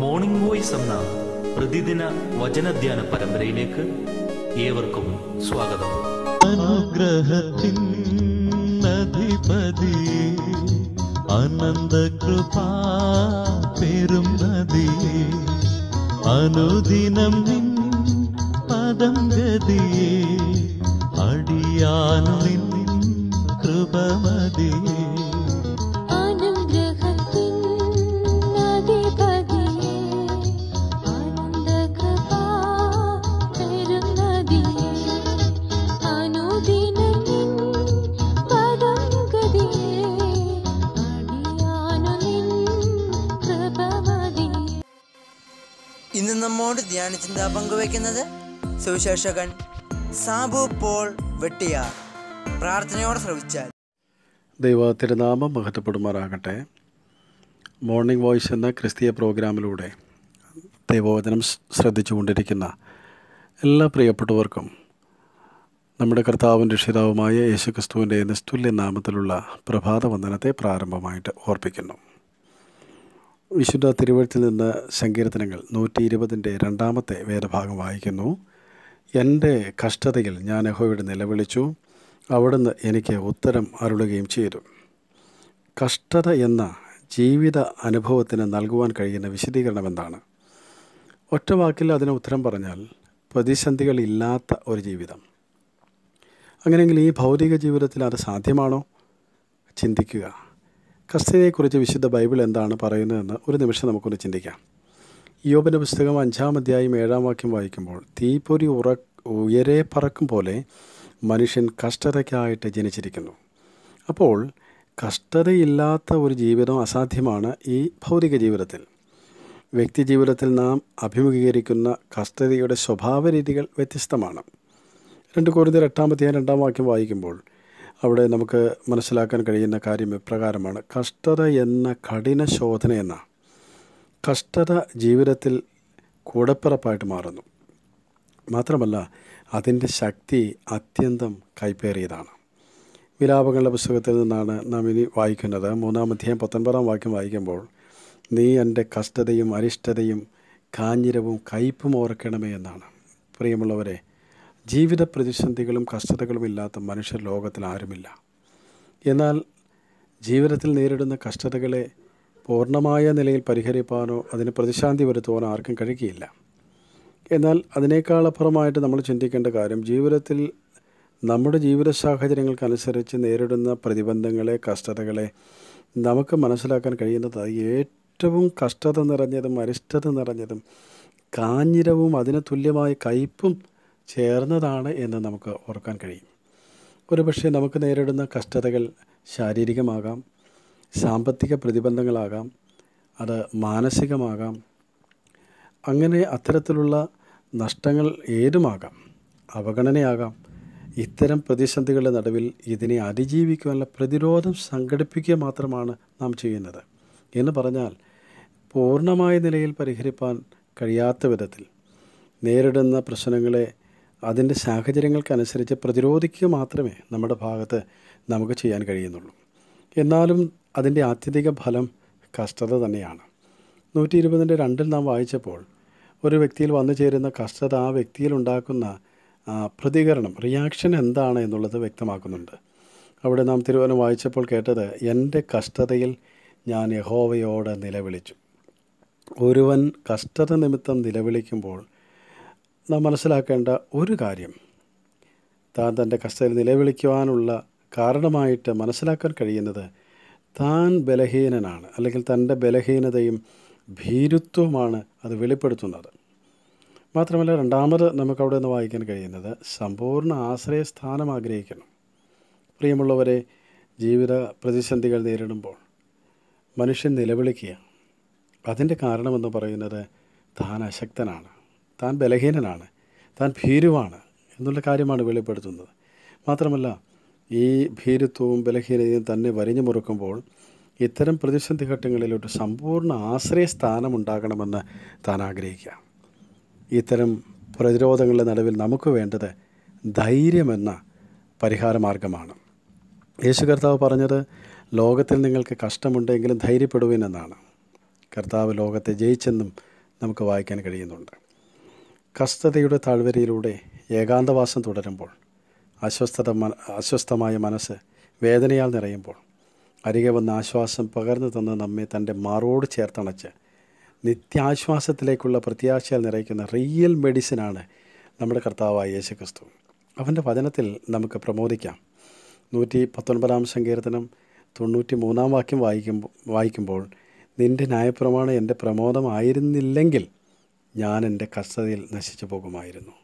morning voice എന്ന പ്രതിദിന വചനധ്യാന പരമ്പരയിലേക്ക് ഏവർക്കും സ്വാഗതം അനുഗ്രഹത്തിൻ അധിപതി അനന്ത കൃപാ പെരും നദി അനുദിനം നിൻ പദം ഗതി അടിയാനും നിൻ കൃപമതിയേ നമ്മോട് ചിന്ത പങ്കുവയ്ക്കുന്നത് സുവിശേഷകൻ സാബു പോൾ വെട്ടിയാർ പ്രാർത്ഥനയോടെ ശ്രവിച്ചാൽ ദൈവ നാമം മഹത്വപ്പെടുമാറാകട്ടെ മോർണിംഗ് വോയിസ് എന്ന ക്രിസ്തീയ പ്രോഗ്രാമിലൂടെ ദൈവവചനം ശ്രദ്ധിച്ചുകൊണ്ടിരിക്കുന്ന എല്ലാ പ്രിയപ്പെട്ടവർക്കും നമ്മുടെ കർത്താവിൻ്റെ രക്ഷിതാവുമായ യേശുക്രിസ്തുവിൻ്റെ നിസ്തുല്യ നാമത്തിലുള്ള പ്രഭാത വന്ദനത്തെ പ്രാരംഭമായിട്ട് ഓർപ്പിക്കുന്നു വിശുദ്ധ തിരുവഴുത്തിൽ നിന്ന് സങ്കീർത്തനങ്ങൾ നൂറ്റി ഇരുപതിൻ്റെ രണ്ടാമത്തെ വേദഭാഗം വായിക്കുന്നു എൻ്റെ കഷ്ടതയിൽ ഞാൻ യഹോയുടെ നിലവിളിച്ചു അവിടുന്ന് എനിക്ക് ഉത്തരം അരുളുകയും ചെയ്തു കഷ്ടത എന്ന ജീവിത അനുഭവത്തിന് നൽകുവാൻ കഴിയുന്ന വിശദീകരണം എന്താണ് ഒറ്റ വാക്കിൽ അതിന് ഉത്തരം പറഞ്ഞാൽ പ്രതിസന്ധികളില്ലാത്ത ഒരു ജീവിതം അങ്ങനെയെങ്കിൽ ഈ ഭൗതിക ജീവിതത്തിൽ അത് സാധ്യമാണോ ചിന്തിക്കുക കസ്തീരയെക്കുറിച്ച് വിശുദ്ധ ബൈബിൾ എന്താണ് പറയുന്നതെന്ന് ഒരു നിമിഷം നമുക്കൊന്ന് ചിന്തിക്കാം യോബിൻ്റെ പുസ്തകം അഞ്ചാം അധ്യായം ഏഴാം വാക്യം വായിക്കുമ്പോൾ തീപ്പൊരി ഉറ ഉയരെ പറക്കും പോലെ മനുഷ്യൻ കഷ്ടതയ്ക്കായിട്ട് ജനിച്ചിരിക്കുന്നു അപ്പോൾ കഷ്ടതയില്ലാത്ത ഒരു ജീവിതം അസാധ്യമാണ് ഈ ഭൗതിക ജീവിതത്തിൽ വ്യക്തി ജീവിതത്തിൽ നാം അഭിമുഖീകരിക്കുന്ന കഷ്ടതയുടെ സ്വഭാവ രീതികൾ വ്യത്യസ്തമാണ് രണ്ട് കോരിന്തർ എട്ടാമത്തെ രണ്ടാം വാക്യം വായിക്കുമ്പോൾ അവിടെ നമുക്ക് മനസ്സിലാക്കാൻ കഴിയുന്ന കാര്യം ഇപ്രകാരമാണ് കഷ്ടത എന്ന കഠിന ശോധന എന്ന കഷ്ടത ജീവിതത്തിൽ കൂടപ്പിറപ്പായിട്ട് മാറുന്നു മാത്രമല്ല അതിൻ്റെ ശക്തി അത്യന്തം കൈപ്പേറിയതാണ് വിലാപങ്ങളുടെ പുസ്തകത്തിൽ നിന്നാണ് നാം ഇനി വായിക്കുന്നത് മൂന്നാമധ്യായം പത്തൊൻപതാം വാക്യം വായിക്കുമ്പോൾ നീ എൻ്റെ കഷ്ടതയും അരിഷ്ടതയും കാഞ്ഞിരവും കയ്പും ഓർക്കണമേ എന്നാണ് പ്രിയമുള്ളവരെ ജീവിത പ്രതിസന്ധികളും കഷ്ടതകളും ഇല്ലാത്ത മനുഷ്യർ ലോകത്തിൽ ആരുമില്ല എന്നാൽ ജീവിതത്തിൽ നേരിടുന്ന കഷ്ടതകളെ പൂർണ്ണമായ നിലയിൽ പരിഹരിപ്പാനോ അതിന് പ്രതിശാന്തി വരുത്തുവാനോ ആർക്കും കഴിക്കുകയില്ല എന്നാൽ അതിനേക്കാളപ്പുറമായിട്ട് നമ്മൾ ചിന്തിക്കേണ്ട കാര്യം ജീവിതത്തിൽ നമ്മുടെ ജീവിത സാഹചര്യങ്ങൾക്കനുസരിച്ച് നേരിടുന്ന പ്രതിബന്ധങ്ങളെ കഷ്ടതകളെ നമുക്ക് മനസ്സിലാക്കാൻ കഴിയുന്നത് ഏറ്റവും കഷ്ടത നിറഞ്ഞതും അരിഷ്ടത നിറഞ്ഞതും കാഞ്ഞിരവും അതിന് തുല്യമായ കയ്പും ചേർന്നതാണ് എന്ന് നമുക്ക് ഓർക്കാൻ കഴിയും ഒരുപക്ഷെ നമുക്ക് നേരിടുന്ന കഷ്ടതകൾ ശാരീരികമാകാം സാമ്പത്തിക പ്രതിബന്ധങ്ങളാകാം അത് മാനസികമാകാം അങ്ങനെ അത്തരത്തിലുള്ള നഷ്ടങ്ങൾ ഏതുമാകാം അവഗണനയാകാം ഇത്തരം പ്രതിസന്ധികളുടെ നടുവിൽ ഇതിനെ അതിജീവിക്കുവാനുള്ള പ്രതിരോധം സംഘടിപ്പിക്കുക മാത്രമാണ് നാം ചെയ്യുന്നത് എന്ന് പറഞ്ഞാൽ പൂർണ്ണമായ നിലയിൽ പരിഹരിപ്പാൻ കഴിയാത്ത വിധത്തിൽ നേരിടുന്ന പ്രശ്നങ്ങളെ അതിൻ്റെ സാഹചര്യങ്ങൾക്കനുസരിച്ച് പ്രതിരോധിക്കുക മാത്രമേ നമ്മുടെ ഭാഗത്ത് നമുക്ക് ചെയ്യാൻ കഴിയുന്നുള്ളൂ എന്നാലും അതിൻ്റെ ആത്യന്തിക ഫലം കഷ്ടത തന്നെയാണ് നൂറ്റി ഇരുപതിൻ്റെ രണ്ടിൽ നാം വായിച്ചപ്പോൾ ഒരു വ്യക്തിയിൽ വന്നു ചേരുന്ന കഷ്ടത ആ വ്യക്തിയിൽ ഉണ്ടാക്കുന്ന പ്രതികരണം റിയാക്ഷൻ എന്താണ് എന്നുള്ളത് വ്യക്തമാക്കുന്നുണ്ട് അവിടെ നാം തിരുവനം വായിച്ചപ്പോൾ കേട്ടത് എൻ്റെ കഷ്ടതയിൽ ഞാൻ യഹോവയോട് നിലവിളിച്ചു ഒരുവൻ കഷ്ടത നിമിത്തം നിലവിളിക്കുമ്പോൾ നാം മനസ്സിലാക്കേണ്ട ഒരു കാര്യം താൻ തൻ്റെ കസ്തയിൽ നിലവിളിക്കുവാനുള്ള കാരണമായിട്ട് മനസ്സിലാക്കാൻ കഴിയുന്നത് താൻ ബലഹീനനാണ് അല്ലെങ്കിൽ തൻ്റെ ബലഹീനതയും ഭീരുത്വമാണ് അത് വെളിപ്പെടുത്തുന്നത് മാത്രമല്ല രണ്ടാമത് നമുക്കവിടെ നിന്ന് വായിക്കാൻ കഴിയുന്നത് സമ്പൂർണ്ണ ആശ്രയസ്ഥാനം ആഗ്രഹിക്കണം പ്രിയമുള്ളവരെ ജീവിത പ്രതിസന്ധികൾ നേരിടുമ്പോൾ മനുഷ്യൻ നിലവിളിക്കുക അതിൻ്റെ കാരണമെന്ന് പറയുന്നത് താൻ അശക്തനാണ് താൻ ബലഹീനനാണ് താൻ ഭീരുവാണ് എന്നുള്ള കാര്യമാണ് വെളിപ്പെടുത്തുന്നത് മാത്രമല്ല ഈ ഭീരുത്വവും ബലഹീനതയും തന്നെ വരിഞ്ഞു മുറുക്കുമ്പോൾ ഇത്തരം പ്രതിസന്ധി ഘട്ടങ്ങളിലോട്ട് സമ്പൂർണ്ണ ആശ്രയ സ്ഥാനമുണ്ടാകണമെന്ന് താൻ ആഗ്രഹിക്കുക ഇത്തരം പ്രതിരോധങ്ങളുടെ നടുവിൽ നമുക്ക് വേണ്ടത് ധൈര്യമെന്ന പരിഹാരമാർഗമാണ് യേശു കർത്താവ് പറഞ്ഞത് ലോകത്തിൽ നിങ്ങൾക്ക് കഷ്ടമുണ്ടെങ്കിലും ധൈര്യപ്പെടുവിനെന്നാണ് എന്നാണ് കർത്താവ് ലോകത്തെ ജയിച്ചെന്നും നമുക്ക് വായിക്കാൻ കഴിയുന്നുണ്ട് കസ്തതയുടെ താഴ്വരയിലൂടെ ഏകാന്തവാസം തുടരുമ്പോൾ അസ്വസ്ഥത അസ്വസ്ഥമായ മനസ്സ് വേദനയാൽ നിറയുമ്പോൾ അരികെ വന്ന ആശ്വാസം പകർന്നു തന്ന നമ്മെ തൻ്റെ മാറോട് ചേർത്തണച്ച് നിത്യാശ്വാസത്തിലേക്കുള്ള പ്രത്യാശയാൽ നിറയ്ക്കുന്ന റിയൽ മെഡിസിനാണ് നമ്മുടെ കർത്താവായ യേശു ക്രിസ്തു അവൻ്റെ വചനത്തിൽ നമുക്ക് പ്രമോദിക്കാം നൂറ്റി പത്തൊൻപതാം സങ്കീർത്തനം തൊണ്ണൂറ്റി മൂന്നാം വാക്യം വായിക്കുമ്പോൾ വായിക്കുമ്പോൾ നിൻ്റെ ന്യായപ്രമാണം എൻ്റെ പ്രമോദമായിരുന്നില്ലെങ്കിൽ ഞാൻ എൻ്റെ കഷ്ടതയിൽ നശിച്ചു പോകുമായിരുന്നു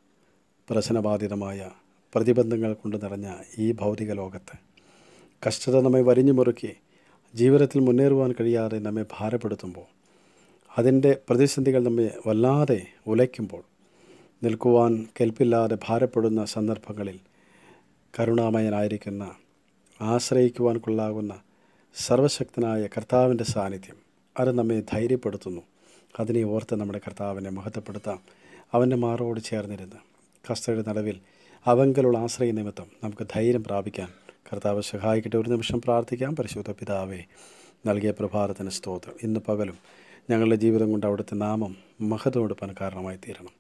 പ്രശ്നബാധിതമായ പ്രതിബന്ധങ്ങൾ കൊണ്ട് നിറഞ്ഞ ഈ ഭൗതിക ലോകത്ത് കഷ്ടത നമ്മെ വരിഞ്ഞു മുറുക്കി ജീവിതത്തിൽ മുന്നേറുവാൻ കഴിയാതെ നമ്മെ ഭാരപ്പെടുത്തുമ്പോൾ അതിൻ്റെ പ്രതിസന്ധികൾ നമ്മെ വല്ലാതെ ഉലയ്ക്കുമ്പോൾ നിൽക്കുവാൻ കെൽപ്പില്ലാതെ ഭാരപ്പെടുന്ന സന്ദർഭങ്ങളിൽ കരുണാമയനായിരിക്കുന്ന ആശ്രയിക്കുവാൻ കൊള്ളാകുന്ന സർവശക്തനായ കർത്താവിൻ്റെ സാന്നിധ്യം അത് നമ്മെ ധൈര്യപ്പെടുത്തുന്നു അതിനെ ഓർത്ത് നമ്മുടെ കർത്താവിനെ മഹത്വപ്പെടുത്താം അവൻ്റെ മാറോട് ചേർന്നിരുന്ന് കസ്തയുടെ നടവിൽ അവങ്കലുള്ള ആശ്രയ നിമിത്തം നമുക്ക് ധൈര്യം പ്രാപിക്കാൻ കർത്താവ് സഹായിക്കട്ടെ ഒരു നിമിഷം പ്രാർത്ഥിക്കാം പരിശുദ്ധ പിതാവേ നൽകിയ പ്രഭാതത്തിന് സ്തോത്രം ഇന്ന് പകലും ഞങ്ങളുടെ ജീവിതം കൊണ്ട് അവിടുത്തെ നാമം മഹത്വമെടുപ്പാൻ കാരണമായി തീരണം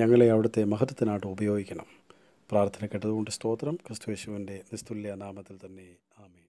ഞങ്ങളെ അവിടുത്തെ മഹത്വത്തിനായിട്ട് ഉപയോഗിക്കണം പ്രാർത്ഥന കേട്ടതുകൊണ്ട് സ്തോത്രം ക്രിസ്തുയേശുവിൻ്റെ നിസ്തുല്യ നാമത്തിൽ തന്നെ ആമേ